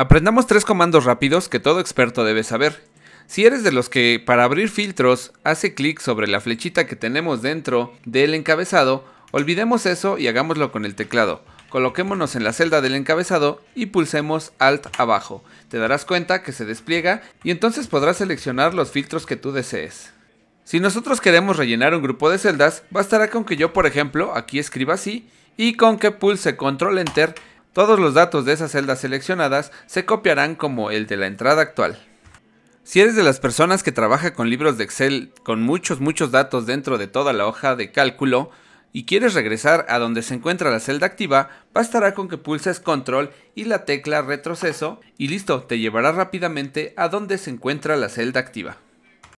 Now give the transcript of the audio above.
Aprendamos tres comandos rápidos que todo experto debe saber. Si eres de los que para abrir filtros hace clic sobre la flechita que tenemos dentro del encabezado, olvidemos eso y hagámoslo con el teclado. Coloquémonos en la celda del encabezado y pulsemos Alt abajo. Te darás cuenta que se despliega y entonces podrás seleccionar los filtros que tú desees. Si nosotros queremos rellenar un grupo de celdas, bastará con que yo por ejemplo aquí escriba así y con que pulse Control Enter todos los datos de esas celdas seleccionadas se copiarán como el de la entrada actual. Si eres de las personas que trabaja con libros de Excel con muchos muchos datos dentro de toda la hoja de cálculo y quieres regresar a donde se encuentra la celda activa, bastará con que pulses control y la tecla retroceso y listo, te llevará rápidamente a donde se encuentra la celda activa.